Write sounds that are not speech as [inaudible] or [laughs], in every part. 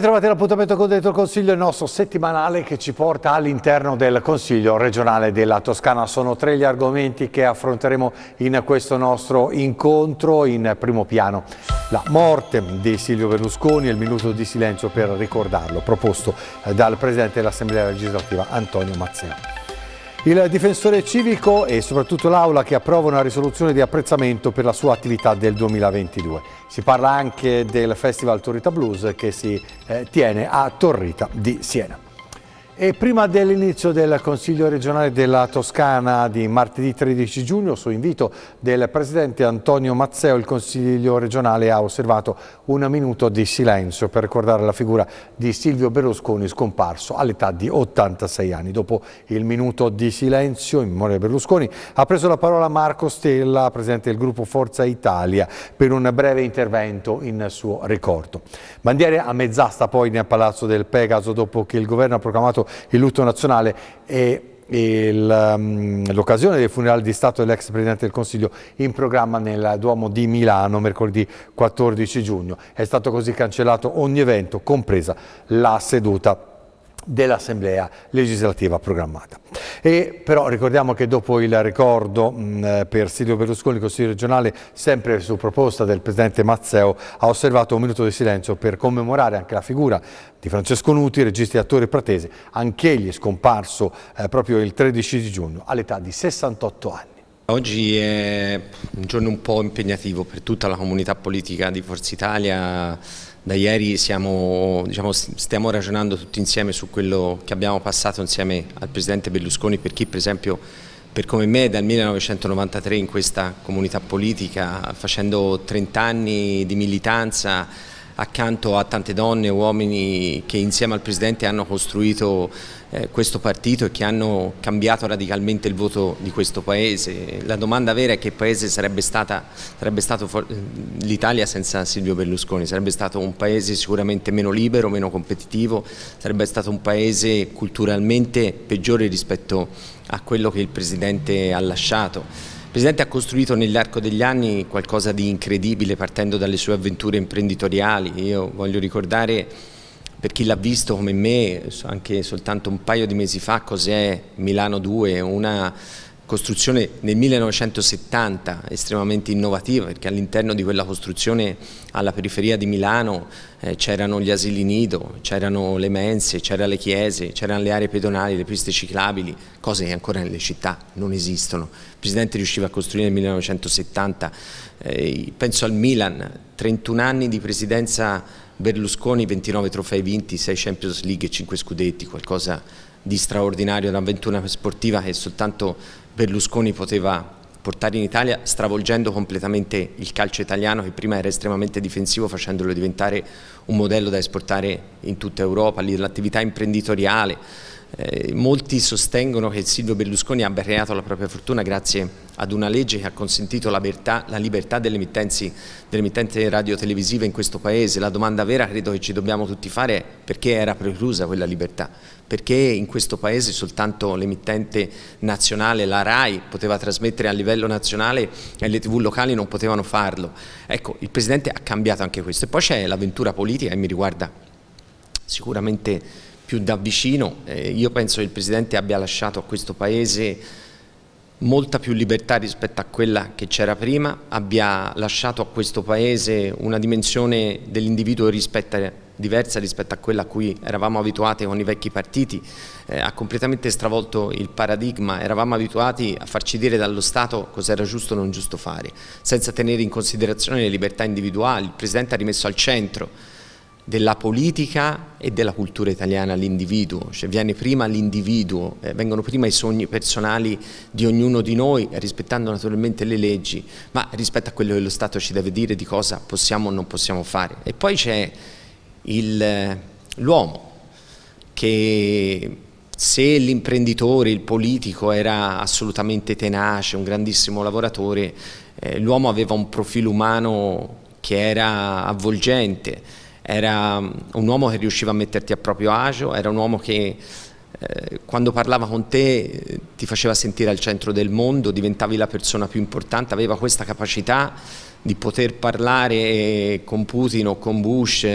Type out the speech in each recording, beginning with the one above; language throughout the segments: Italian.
ben trovati l'appuntamento con Dentro il Consiglio, il nostro settimanale che ci porta all'interno del Consiglio regionale della Toscana. Sono tre gli argomenti che affronteremo in questo nostro incontro in primo piano. La morte di Silvio Berlusconi e il minuto di silenzio per ricordarlo, proposto eh, dal Presidente dell'Assemblea legislativa Antonio Mazzella. Il difensore civico e soprattutto l'Aula che approva una risoluzione di apprezzamento per la sua attività del 2022. Si parla anche del Festival Torrita Blues che si eh, tiene a Torrita di Siena. E prima dell'inizio del Consiglio regionale della Toscana di martedì 13 giugno, su invito del Presidente Antonio Mazzeo, il Consiglio regionale ha osservato un minuto di silenzio per ricordare la figura di Silvio Berlusconi scomparso all'età di 86 anni. Dopo il minuto di silenzio in memoria di Berlusconi ha preso la parola Marco Stella, Presidente del gruppo Forza Italia, per un breve intervento in suo ricordo. Bandiere a mezz'asta poi nel Palazzo del Pegaso dopo che il Governo ha proclamato il lutto nazionale e um, l'occasione dei funerali di Stato dell'ex Presidente del Consiglio in programma nel Duomo di Milano mercoledì 14 giugno. È stato così cancellato ogni evento, compresa la seduta dell'assemblea legislativa programmata. E però ricordiamo che dopo il ricordo mh, per Silvio Berlusconi, il Consiglio regionale, sempre su proposta del Presidente Mazzeo, ha osservato un minuto di silenzio per commemorare anche la figura di Francesco Nuti, regista e attore pratese, anch'egli scomparso eh, proprio il 13 di giugno all'età di 68 anni. Oggi è un giorno un po' impegnativo per tutta la comunità politica di Forza Italia, da ieri siamo, diciamo, stiamo ragionando tutti insieme su quello che abbiamo passato insieme al Presidente Berlusconi per chi per esempio per come me dal 1993 in questa comunità politica facendo 30 anni di militanza accanto a tante donne e uomini che insieme al Presidente hanno costruito eh, questo partito e che hanno cambiato radicalmente il voto di questo Paese. La domanda vera è che Paese sarebbe, stata, sarebbe stato eh, l'Italia senza Silvio Berlusconi, sarebbe stato un Paese sicuramente meno libero, meno competitivo, sarebbe stato un Paese culturalmente peggiore rispetto a quello che il Presidente ha lasciato. Il Presidente ha costruito nell'arco degli anni qualcosa di incredibile partendo dalle sue avventure imprenditoriali. Io voglio ricordare per chi l'ha visto come me, anche soltanto un paio di mesi fa, cos'è Milano 2, una costruzione nel 1970 estremamente innovativa perché all'interno di quella costruzione alla periferia di Milano eh, c'erano gli asili nido, c'erano le mense, c'erano le chiese, c'erano le aree pedonali, le piste ciclabili, cose che ancora nelle città non esistono. Il Presidente riusciva a costruire nel 1970, eh, penso al Milan, 31 anni di presidenza Berlusconi 29 trofei vinti, 6 Champions League e 5 scudetti, qualcosa di straordinario, un'avventura sportiva che soltanto Berlusconi poteva portare in Italia stravolgendo completamente il calcio italiano che prima era estremamente difensivo facendolo diventare un modello da esportare in tutta Europa, l'attività imprenditoriale, eh, molti sostengono che Silvio Berlusconi abbia creato la propria fortuna grazie ad una legge che ha consentito la libertà, la libertà delle, emittenti, delle emittenti radio-televisive in questo Paese. La domanda vera credo che ci dobbiamo tutti fare è perché era preclusa quella libertà, perché in questo Paese soltanto l'emittente nazionale, la RAI, poteva trasmettere a livello nazionale e le tv locali non potevano farlo. Ecco, il Presidente ha cambiato anche questo. E poi c'è l'avventura politica e mi riguarda sicuramente più da vicino. Eh, io penso che il Presidente abbia lasciato a questo Paese molta più libertà rispetto a quella che c'era prima, abbia lasciato a questo Paese una dimensione dell'individuo rispetto a diversa rispetto a quella a cui eravamo abituati con i vecchi partiti, eh, ha completamente stravolto il paradigma, eravamo abituati a farci dire dallo Stato cosa era giusto o non giusto fare, senza tenere in considerazione le libertà individuali, il Presidente ha rimesso al centro della politica e della cultura italiana all'individuo, cioè viene prima l'individuo, eh, vengono prima i sogni personali di ognuno di noi, rispettando naturalmente le leggi, ma rispetto a quello che lo Stato ci deve dire di cosa possiamo o non possiamo fare. E poi c'è eh, l'uomo che se l'imprenditore, il politico era assolutamente tenace, un grandissimo lavoratore, eh, l'uomo aveva un profilo umano che era avvolgente, era mm, un uomo che riusciva a metterti a proprio agio, era un uomo che eh, quando parlava con te eh, ti faceva sentire al centro del mondo, diventavi la persona più importante, aveva questa capacità di poter parlare eh, con Putin o con Bush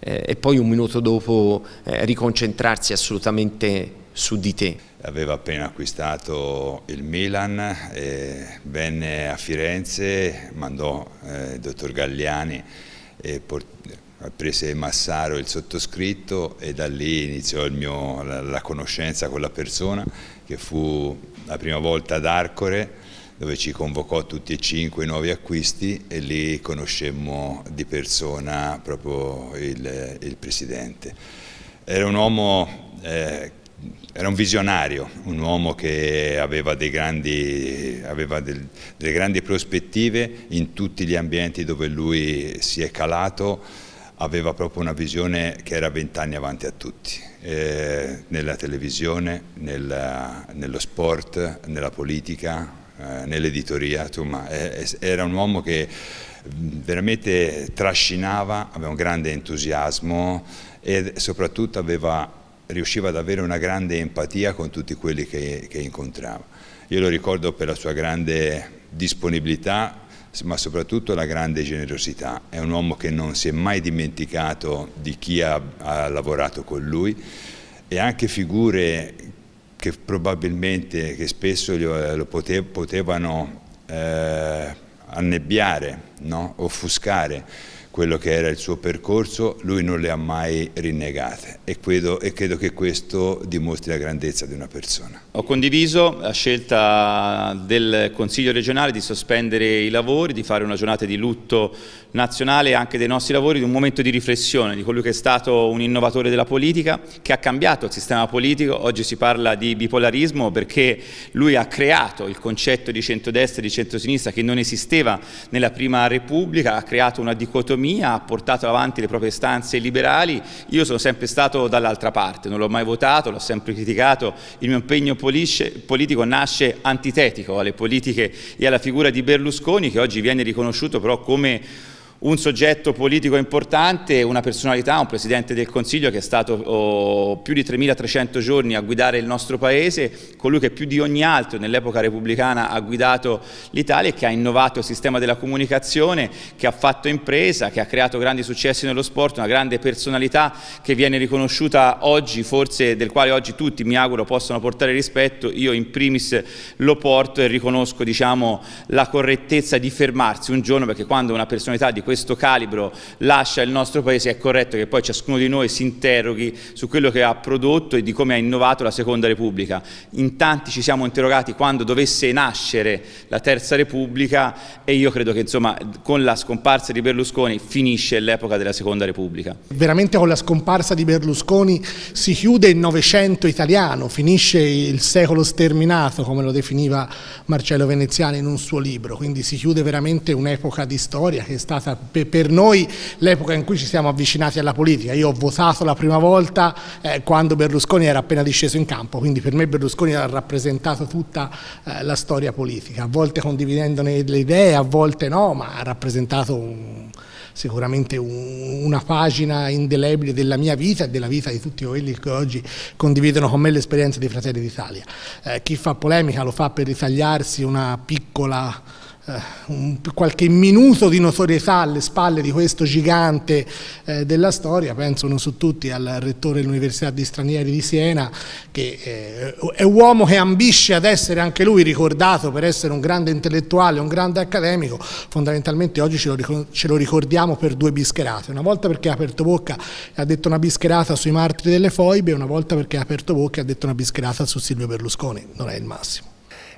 e poi un minuto dopo riconcentrarsi assolutamente su di te. Aveva appena acquistato il Milan, venne a Firenze, mandò il dottor Galliani e portò prese Massaro il sottoscritto e da lì iniziò mio, la, la, conoscenza con la persona che fu la prima volta ad Arcore dove ci convocò tutti e cinque i nuovi acquisti e lì conoscemmo di persona proprio il, il presidente. Era un uomo, eh, era un visionario, un uomo che aveva, grandi, aveva del, delle grandi prospettive in tutti gli ambienti dove lui si è calato aveva proprio una visione che era vent'anni avanti a tutti, eh, nella televisione, nella, nello sport, nella politica, eh, nell'editoria, insomma eh, era un uomo che veramente trascinava, aveva un grande entusiasmo e soprattutto aveva, riusciva ad avere una grande empatia con tutti quelli che, che incontrava. Io lo ricordo per la sua grande disponibilità ma soprattutto la grande generosità. È un uomo che non si è mai dimenticato di chi ha, ha lavorato con lui e anche figure che probabilmente, che spesso eh, lo potev potevano eh, annebbiare, no? offuscare quello che era il suo percorso, lui non le ha mai rinnegate e credo, e credo, che questo dimostri la grandezza di una persona. Ho condiviso la scelta del Consiglio regionale di sospendere i lavori, di fare una giornata di lutto nazionale anche dei nostri lavori, di un momento di riflessione di colui che è stato un innovatore della politica, che ha cambiato il sistema politico, oggi si parla di bipolarismo perché lui ha creato il concetto di centrodestra e di centrosinistra che non esisteva nella prima Repubblica, ha creato una dicotomia autonomia, ha portato avanti le proprie stanze liberali, io sono sempre stato dall'altra parte, non l'ho mai votato, l'ho sempre criticato, il mio impegno politico nasce antitetico alle politiche e alla figura di Berlusconi che oggi viene riconosciuto però come un soggetto politico importante, una personalità, un Presidente del Consiglio che è stato oh, più di 3.300 giorni a guidare il nostro Paese, colui che più di ogni altro nell'epoca repubblicana ha guidato l'Italia e che ha innovato il sistema della comunicazione, che ha fatto impresa, che ha creato grandi successi nello sport, una grande personalità che viene riconosciuta oggi, forse del quale oggi tutti mi auguro possano portare rispetto, io in primis lo porto e riconosco diciamo, la correttezza di fermarsi un giorno perché quando una personalità di questo calibro lascia il nostro Paese, è corretto che poi ciascuno di noi si interroghi su quello che ha prodotto e di come ha innovato la Seconda Repubblica. In tanti ci siamo interrogati quando dovesse nascere la Terza Repubblica e io credo che insomma con la scomparsa di Berlusconi finisce l'epoca della Seconda Repubblica. Veramente con la scomparsa di Berlusconi si chiude il Novecento italiano, finisce il secolo sterminato come lo definiva Marcello Veneziani in un suo libro, quindi si chiude veramente un'epoca di storia che è stata per, noi l'epoca in cui ci siamo avvicinati alla politica, io ho votato la prima volta eh, quando Berlusconi era appena disceso in campo, quindi per me Berlusconi ha rappresentato tutta eh, la storia politica, a volte condividendone le idee, a volte no, ma ha rappresentato un, sicuramente un, una pagina indelebile della mia vita e della vita di tutti quelli che oggi condividono con me l'esperienza dei Fratelli d'Italia. Eh, chi fa polemica lo fa per ritagliarsi una piccola eh, un, qualche minuto di notorietà alle spalle di questo gigante eh, della storia, penso uno su tutti al rettore dell'Università di Stranieri di Siena, che eh, è un uomo che ambisce ad essere anche lui ricordato per essere un grande intellettuale, un grande accademico, fondamentalmente oggi ce lo, ce lo ricordiamo per due bischerate, una volta perché ha aperto bocca e ha detto una bischerata sui martiri delle foibe, una volta perché ha aperto bocca e ha detto una bischerata su Silvio Berlusconi, non è il massimo.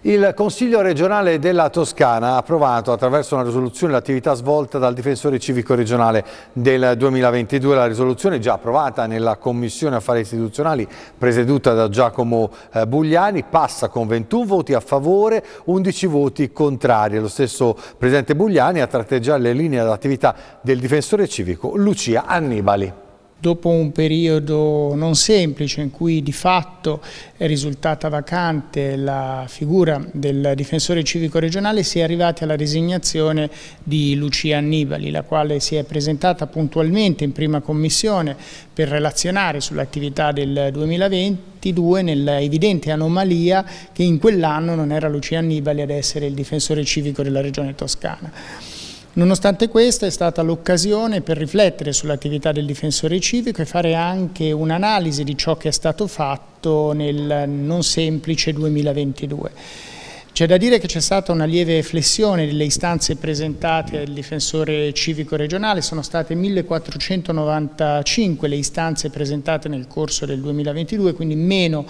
Il Consiglio regionale della Toscana ha approvato attraverso una risoluzione l'attività svolta dal difensore civico regionale del 2022. La risoluzione già approvata nella Commissione Affari Istituzionali presieduta da Giacomo eh, Bugliani passa con 21 voti a favore, 11 voti contrari. Lo stesso Presidente Bugliani ha tratteggiato le linee d'attività del difensore civico Lucia Annibali dopo un periodo non semplice in cui di fatto è risultata vacante la figura del difensore civico regionale, si è arrivati alla designazione di Lucia Annibali, la quale si è presentata puntualmente in prima commissione per relazionare sull'attività del 2022 nell'evidente anomalia che in quell'anno non era Lucia Annibali ad essere il difensore civico della regione toscana. Nonostante questo è stata l'occasione per riflettere sull'attività del difensore civico e fare anche un'analisi di ciò che è stato fatto nel non semplice 2022. C'è da dire che c'è stata una lieve flessione delle istanze presentate al difensore civico regionale, sono state 1495 le istanze presentate nel corso del 2022, quindi meno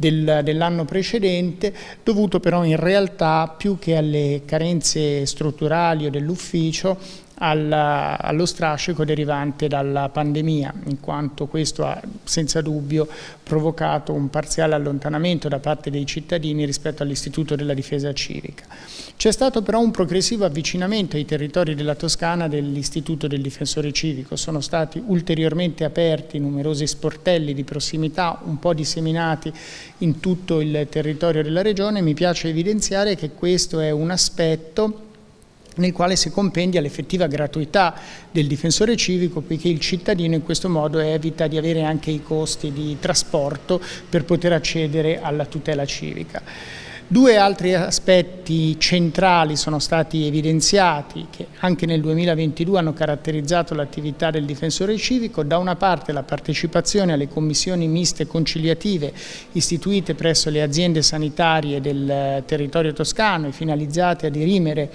del, dell'anno precedente, dovuto però in realtà più che alle carenze strutturali o dell'ufficio alla, allo strascico derivante dalla pandemia, in quanto questo ha senza dubbio provocato un parziale allontanamento da parte dei cittadini rispetto all'istituto della difesa civica. C'è stato però un progressivo avvicinamento ai territori della Toscana dell'istituto del difensore civico, sono stati ulteriormente aperti numerosi sportelli di prossimità, un po' disseminati in tutto il territorio della regione, mi piace evidenziare che questo è un aspetto nel quale si compendia l'effettiva gratuità del difensore civico poiché il cittadino in questo modo evita di avere anche i costi di trasporto per poter accedere alla tutela civica. Due altri aspetti centrali sono stati evidenziati che anche nel 2022 hanno caratterizzato l'attività del difensore civico, da una parte la partecipazione alle commissioni miste conciliative istituite presso le aziende sanitarie del eh, territorio toscano e finalizzate a dirimere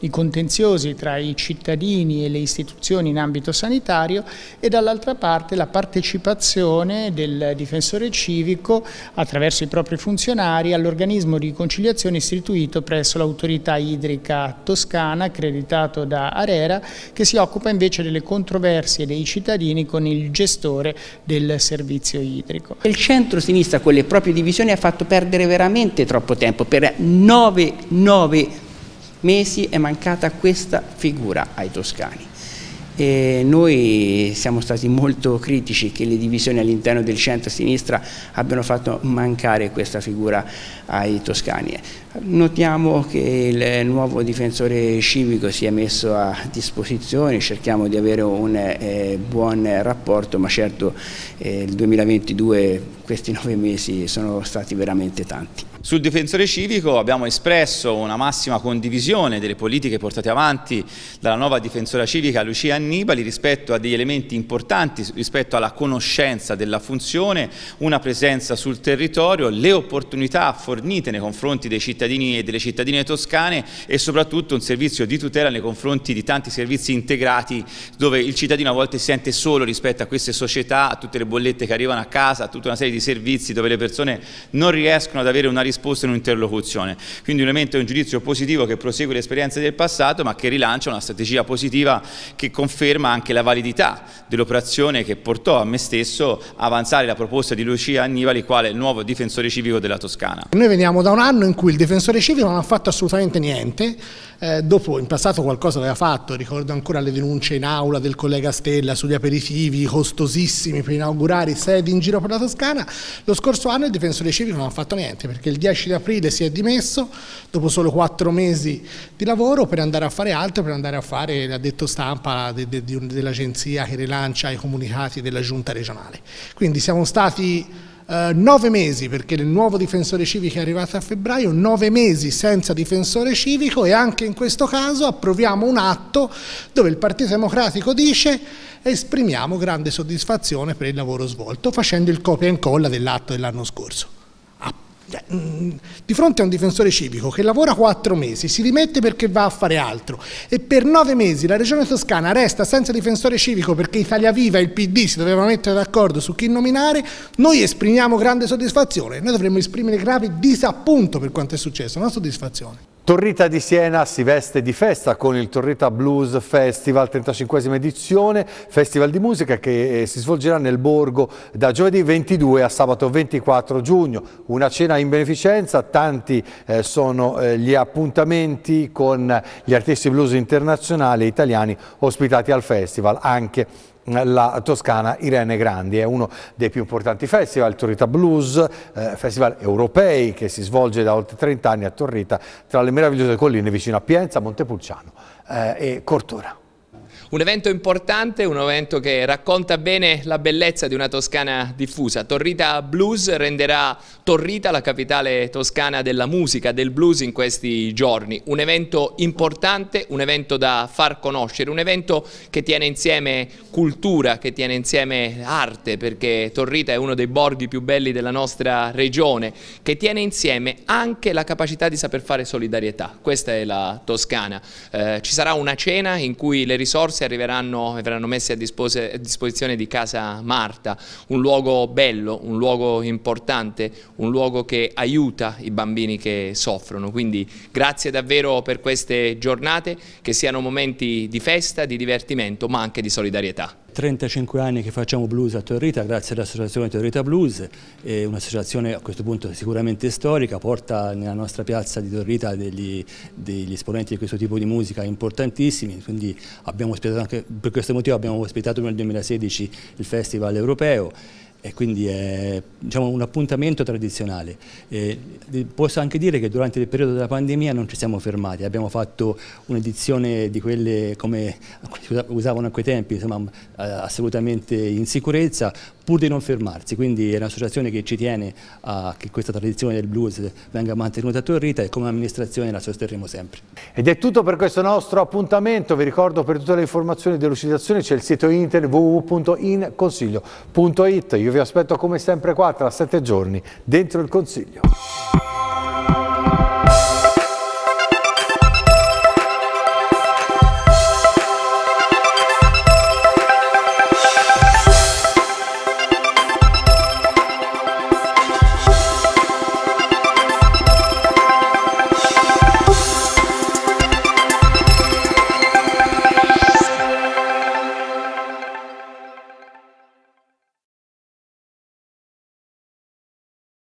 i contenziosi tra i cittadini e le istituzioni in ambito sanitario e dall'altra parte la partecipazione del difensore civico attraverso i propri funzionari all'organismo di conciliazione istituito presso l'autorità idrica toscana accreditato da Arera che si occupa invece delle controversie dei cittadini con il gestore del servizio idrico. Il centro-sinistra con le proprie divisioni ha fatto perdere veramente troppo tempo, per 9, mesi è mancata questa figura ai toscani. E noi siamo stati molto critici che le divisioni all'interno del centro-sinistra abbiano fatto mancare questa figura ai toscani. Notiamo che il nuovo difensore civico si è messo a disposizione, cerchiamo di avere un eh, buon rapporto, ma certo eh, il 2022, questi [laughs] nove mesi, sono stati veramente tanti. Sul difensore civico abbiamo espresso una massima condivisione delle politiche portate avanti dalla nuova difensora civica Lucia Annibali rispetto a degli elementi importanti, rispetto alla conoscenza della funzione, una presenza sul territorio, le opportunità fornite nei confronti dei cittadini cittadini e delle cittadine toscane e soprattutto un servizio di tutela nei confronti di tanti servizi integrati dove il cittadino a volte si sente solo rispetto a queste società, a tutte le bollette che arrivano a casa, a tutta una serie di servizi dove le persone non riescono ad avere una risposta in un'interlocuzione. Quindi un elemento è un giudizio positivo che prosegue le esperienze del passato ma che rilancia una strategia positiva che conferma anche la validità dell'operazione che portò a me stesso a avanzare la proposta di Lucia Annibali quale nuovo difensore civico della Toscana. Noi veniamo da un anno in cui il difensore difensore civico non ha fatto assolutamente niente, eh, dopo in passato qualcosa aveva fatto, ricordo ancora le denunce in aula del collega Stella sugli aperitivi costosissimi per inaugurare sedi in giro per la Toscana, lo scorso anno il difensore civico non ha fatto niente perché il 10 di aprile si è dimesso dopo solo quattro mesi di lavoro per andare a fare altro, per andare a fare l'ha detto stampa de, de, de, dell'agenzia che rilancia i comunicati della giunta regionale. Quindi siamo stati eh, nove mesi, perché il nuovo difensore civico è arrivato a febbraio, nove mesi senza difensore civico e anche in questo caso approviamo un atto dove il Partito Democratico dice esprimiamo grande soddisfazione per il lavoro svolto facendo il copia e incolla dell'atto dell'anno scorso. Mm, di fronte a un difensore civico che lavora quattro mesi, si rimette perché va a fare altro e per nove mesi la Regione Toscana resta senza difensore civico perché Italia Viva e il PD si dovevano mettere d'accordo su chi nominare, noi esprimiamo grande soddisfazione, noi dovremmo esprimere grave disappunto per quanto è successo, non soddisfazione. Torrita di Siena si veste di festa con il Torrita Blues Festival, 35esima edizione, festival di musica che eh, si svolgerà nel borgo da giovedì 22 a sabato 24 giugno. Una cena in beneficenza, tanti eh, sono eh, gli appuntamenti con gli artisti blues internazionali e italiani ospitati al festival, anche la Toscana Irene Grandi. È uno dei più importanti festival, Torrita Blues, eh, festival europei che si svolge da oltre 30 anni a Torrita, tra le meravigliose colline vicino a Pienza, Montepulciano eh, e Cortura. Un evento importante, un evento che racconta bene la bellezza di una Toscana diffusa. Torrita Blues renderà Torrita la capitale toscana della musica, del blues in questi giorni. Un evento importante, un evento da far conoscere, un evento che tiene insieme cultura, che tiene insieme arte, perché Torrita è uno dei borghi più belli della nostra regione, che tiene insieme anche la capacità di saper fare solidarietà. Questa è la Toscana. Eh, ci sarà una cena in cui le risorse risorse arriveranno e verranno messe a, dispose, a disposizione di Casa Marta, un luogo bello, un luogo importante, un luogo che aiuta i bambini che soffrono. Quindi grazie davvero per queste giornate, che siano momenti di festa, di divertimento ma anche di solidarietà. 35 anni che facciamo blues a Torrita grazie all'associazione Torrita Blues, un'associazione a questo punto sicuramente storica, porta nella nostra piazza di Torrita degli, degli, esponenti di questo tipo di musica importantissimi, quindi abbiamo ospitato anche, per questo motivo abbiamo ospitato nel 2016 il Festival Europeo e quindi è diciamo, un appuntamento tradizionale. E posso anche dire che durante il periodo della pandemia non ci siamo fermati, abbiamo fatto un'edizione di quelle come [laughs] usavano a quei tempi, insomma, assolutamente in sicurezza, pur di non fermarsi, quindi è un'associazione che ci tiene a che questa tradizione del blues venga mantenuta a Torrita e come amministrazione la sosterremo sempre. Ed è tutto per questo nostro appuntamento, vi ricordo per tutte le informazioni e delucidazioni c'è il sito internet www.inconsiglio.it, io vi aspetto come sempre qua tra sette giorni dentro il Consiglio.